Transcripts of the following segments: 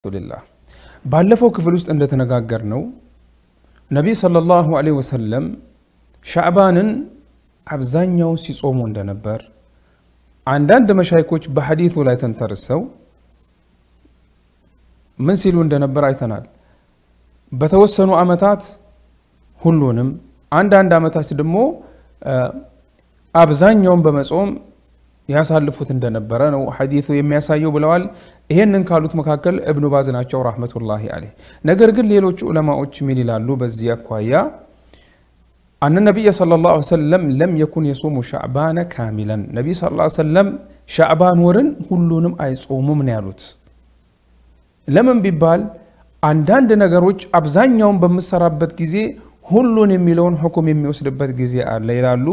አልሐምዱሊላህ ባለፈው ክፍል ውስጥ እንደተነጋገር ነው ነቢይ ሰለላሁ ዐለይሂ ወሰለም ሻዕባንን አብዛኛው ሲጾሙ እንደነበር አንዳንድ መሻይኮች በሐዲቱ ላይ ተንተርሰው ምን ሲሉ እንደነበር አይተናል። በተወሰኑ ዓመታት ሁሉንም፣ አንዳንድ ዓመታት ደግሞ አብዛኛውን በመጾም ያሳልፉት እንደነበረ ነው ሐዲሱ የሚያሳየው ብለዋል። ይሄንን ካሉት መካከል እብኑ ባዝ ናቸው ራህመቱላሂ አለይ። ነገር ግን ሌሎች ዑለማዎች ምን ይላሉ? በዚህ አኳያ አነ ነቢይ ሰለላሁ ዐለይሂ ወሰለም ለም የኩን የሶሙ ሻዕባነ ካሚለን፣ ነቢይ ሰለላሁ ዐለይሂ ወሰለም ሻዕባን ወርን ሁሉንም አይጾሙም ነው ያሉት። ለምን ቢባል አንዳንድ ነገሮች አብዛኛውን በምሰራበት ጊዜ ሁሉን የሚለውን ሁኩም የሚወስድበት ጊዜ አለ ይላሉ።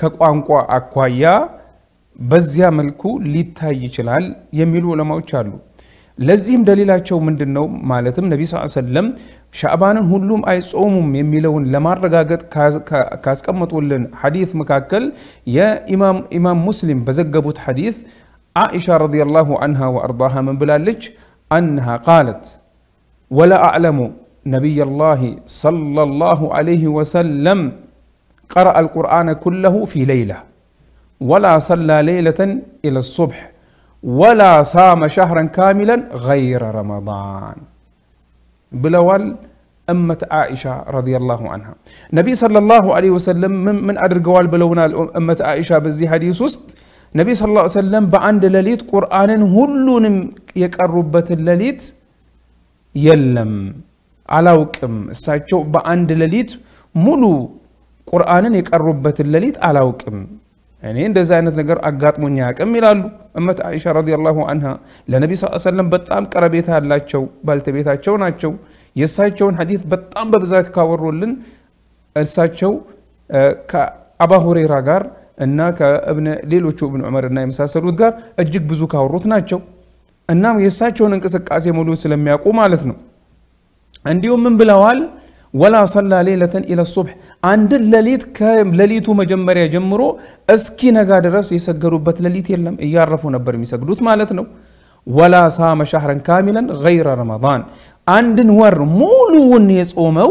ከቋንቋ አኳያ በዚያ መልኩ ሊታይ ይችላል የሚሉ ዑለማዎች አሉ። ለዚህም ደሊላቸው ምንድን ነው? ማለትም ነቢ ስ ሰለም ሻዕባንን ሁሉም አይጾሙም የሚለውን ለማረጋገጥ ካስቀመጡልን ሐዲት መካከል የኢማም ሙስሊም በዘገቡት ሐዲት አኢሻ ረዲየላሁ አንሃ ወአርዳሃ ምን ብላለች? አንሃ ቃለት ወላ አዕለሙ نبي الله صلى الله عليه وسلم قرأ القرآن كله في ليلة ولا صلى ليلة إلى الصبح ولا صام شهرا كاملا غير رمضان بلوال أمة عائشة رضي الله عنها نبي صلى الله عليه وسلم من, من أدرقوال بلونا أمة عائشة بزي حديث صلى الله عليه وسلم በአንድ ሌሊት ቁርአንን ሁሉንም የቀሩበትን ሌሊት يلم አላውቅም። እሳቸው በአንድ ሌሊት ሙሉ ቁርአንን የቀሩበትን ሌሊት አላውቅም። እኔ እንደዚህ አይነት ነገር አጋጥሞኝ አያውቅም ይላሉ እመት አይሻ ረዲየላሁ አንሃ። ለነቢ ስ ሰለም በጣም ቀረቤታ ያላቸው ባልተቤታቸው ናቸው። የእሳቸውን ሀዲት በጣም በብዛት ካወሩልን እሳቸው ከአባ ሁሬራ ጋር እና ከእብነ ሌሎቹ እብን ዑመር እና የመሳሰሉት ጋር እጅግ ብዙ ካወሩት ናቸው። እናም የእሳቸውን እንቅስቃሴ ሙሉ ስለሚያውቁ ማለት ነው። عنديهم من بلوال ولا صلى ليلة إلى الصبح عند الليلة كام ليلة مجمرة جمرو أسكي نقاد رأس يسجروا بات الليلة يلم يعرفوا نبر مسجدوت مالتنا ولا صام شهرا كاملا غير رمضان عند نور مولو يصومو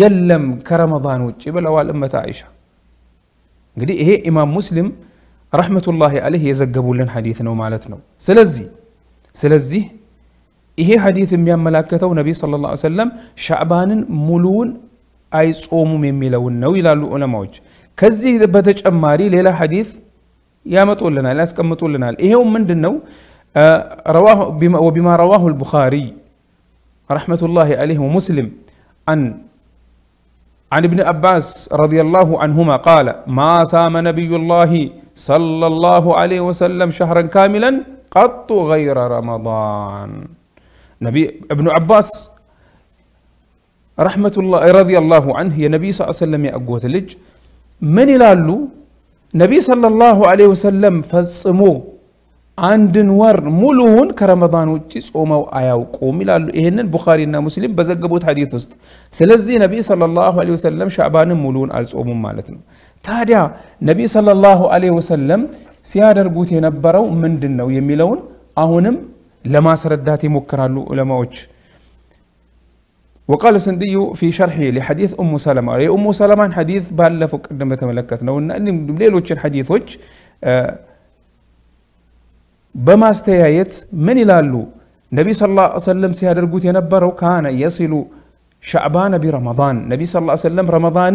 يلم كرمضان وجه بلوال أمة عائشة قدي إيه إمام مسلم رحمة الله عليه يزقبوا لنا حديثنا ومالتنا سلزي سلزي ይሄ ሀዲት የሚያመላክተው ነቢይ ስለ ላ ሰለም ሻዕባንን ሙሉውን አይጾሙም የሚለውን ነው ይላሉ ዑለማዎች። ከዚህ በተጨማሪ ሌላ ሀዲት ያመጡልናል ያስቀምጡልናል። ይሄው ምንድን ነው ወቢማ ረዋሁ ልቡኻሪ ረሕመቱላሂ አለይህ ወሙስሊም አን عن ابن عباس رضي الله عنهما قال ما سام نبي الله صلى الله عليه وسلم شهرا كاملا قط غير رمضان نبي ابن عباس رحمة الله رضي الله عنه يا نبي صلى الله عليه وسلم يا من يلالو نبي صلى الله عليه وسلم فصمو عند نور ملون كرمضان وجس أو آيو قوم إلى إهن البخاري إن مسلم بزقبوت حديث است سلزي نبي صلى الله عليه وسلم شعبان ملون على صوم مالتنا تاريا نبي صلى الله عليه وسلم سيادة ربوتي نبرو من دنا ويميلون أهونم لما سرداتي مكرا لماوش وقال سندي في شرحه لحديث أم سلمة أي أم سلمة حديث بالفك لما تملكتنا وإن أني بليل وجه الحديث وجه آه، بما استيايت من لالو نبي صلى الله عليه وسلم سيادة رقوت ينبرو كان يصل شعبان برمضان نبي صلى الله عليه وسلم رمضان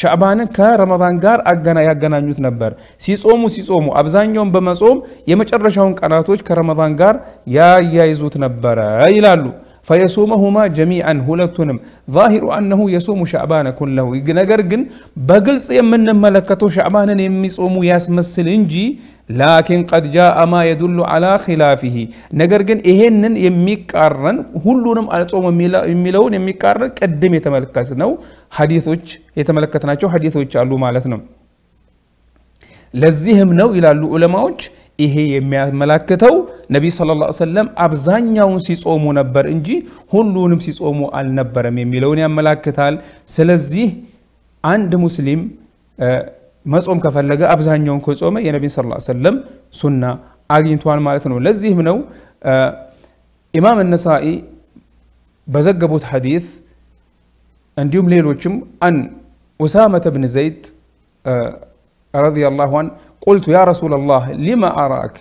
ሻዕባንን ከረመዳን ጋር አገና ያገናኙት ነበር። ሲጾሙ ሲጾሙ አብዛኛውን በመጾም የመጨረሻውን ቀናቶች ከረመዳን ጋር ያያይዙት ነበረ ይላሉ። فيصومهما جميعا هلتنم ظاهر أنه يصوم شعبان كله نقر قن بقلص يمن ملكته شعبان يمصوم ياسمس الانجي لكن قد جاء ما يدل على خلافه نقر قن إهن يميكارن هلونم على صوم يميلون يميكارن قدم يتملكتناو حديثوش يتملكتناو حديثوش قالوا مالتنم لزيهم نو إلى العلماء وش ይሄ የሚያመላክተው ነቢይ ሰለላሁ ዐለይሂ ወሰለም አብዛኛውን ሲጾሙ ነበር እንጂ ሁሉንም ሲጾሙ አልነበረም የሚለውን ያመላክታል። ስለዚህ አንድ ሙስሊም መጾም ከፈለገ አብዛኛውን ከጾመ የነቢይ ሰለላሁ ዐለይሂ ወሰለም ሱና አግኝቷል ማለት ነው። ለዚህም ነው ኢማም ነሳኢ በዘገቡት ሐዲት እንዲሁም ሌሎችም አን ኡሳመተ ብን ዘይድ ረዲየላሁ ዐንሁ قلت يا رسول الله لما أراك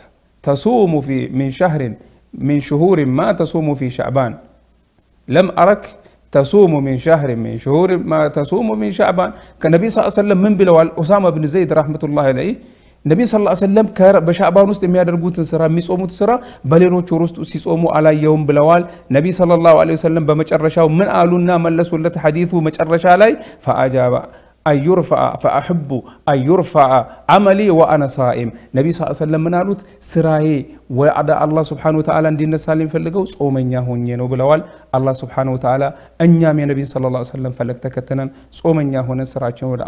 تصوم في من شهر من شهور ما تصوم في شعبان لم أرك تصوم من شهر من شهور ما تصوم من شعبان كان النبي صلى الله عليه وسلم من بلوال أسامة بن زيد رحمة الله عليه النبي صلى الله عليه وسلم كار بشعبان وسط ميادر قوت سرا ميسومو تسرا بلينو وسيس سيسومو على يوم بلوال نبي صلى الله عليه وسلم بمجر من قالوا نا من لسولة حديثه مجر رشا لي فأجاب أن يرفع فأحب أن يرفع عملي وأنا صائم نبي صلى الله عليه وسلم من قالت سراي وعد الله سبحانه وتعالى عندنا سالم فلقو صومنيا يهون ينو بلوال الله سبحانه وتعالى أن يامي نبي صلى الله عليه وسلم فلك تكتنا صومنيا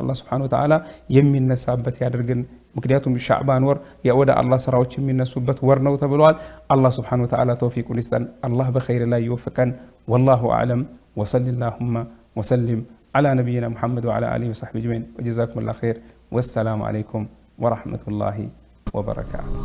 الله سبحانه وتعالى يمين ስብሐነ ወተዓላ የሚነሳበት ያደርግን። ምክንያቱም ሻዕባን ወር ወደ አላህ ስራዎች የሚነሱበት ወር ነው ተብለዋል። አላህ ስብሐነ ወተዓላ ተውፊቁን ይስጠን። አላህ በኸይር ላይ ይወፍቀን። ወላሁ አዕለም። ወሰል ላሁማ وسلم على نبينا محمد وعلى آله وصحبه أجمعين وجزاكم الله خير والسلام عليكم ورحمة الله وبركاته